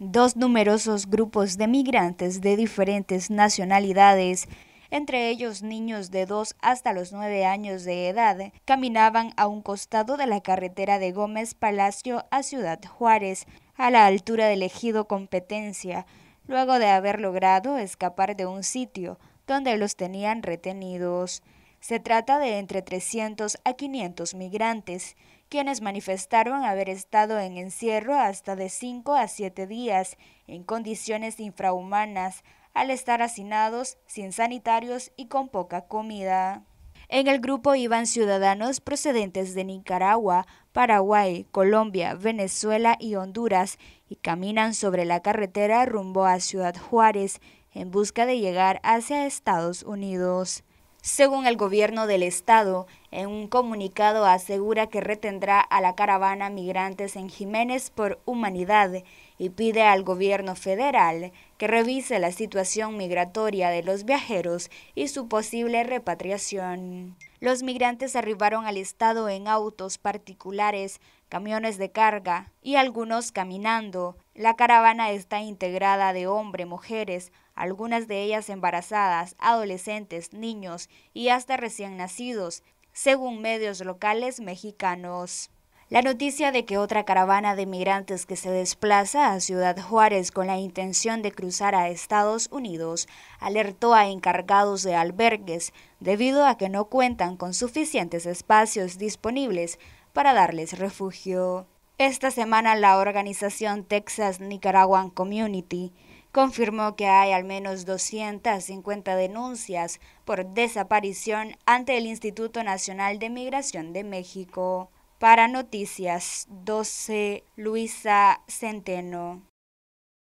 Dos numerosos grupos de migrantes de diferentes nacionalidades, entre ellos niños de 2 hasta los 9 años de edad, caminaban a un costado de la carretera de Gómez Palacio a Ciudad Juárez, a la altura del ejido Competencia, luego de haber logrado escapar de un sitio donde los tenían retenidos. Se trata de entre 300 a 500 migrantes, quienes manifestaron haber estado en encierro hasta de 5 a 7 días, en condiciones infrahumanas, al estar hacinados, sin sanitarios y con poca comida. En el grupo iban ciudadanos procedentes de Nicaragua, Paraguay, Colombia, Venezuela y Honduras, y caminan sobre la carretera rumbo a Ciudad Juárez en busca de llegar hacia Estados Unidos. Según el gobierno del estado, en un comunicado asegura que retendrá a la caravana migrantes en Jiménez por humanidad y pide al gobierno federal que revise la situación migratoria de los viajeros y su posible repatriación. Los migrantes arribaron al estado en autos particulares camiones de carga y algunos caminando. La caravana está integrada de hombres, mujeres, algunas de ellas embarazadas, adolescentes, niños y hasta recién nacidos, según medios locales mexicanos. La noticia de que otra caravana de migrantes que se desplaza a Ciudad Juárez con la intención de cruzar a Estados Unidos alertó a encargados de albergues debido a que no cuentan con suficientes espacios disponibles para darles refugio. Esta semana la organización Texas Nicaraguan Community confirmó que hay al menos 250 denuncias por desaparición ante el Instituto Nacional de Migración de México. Para Noticias 12, Luisa Centeno.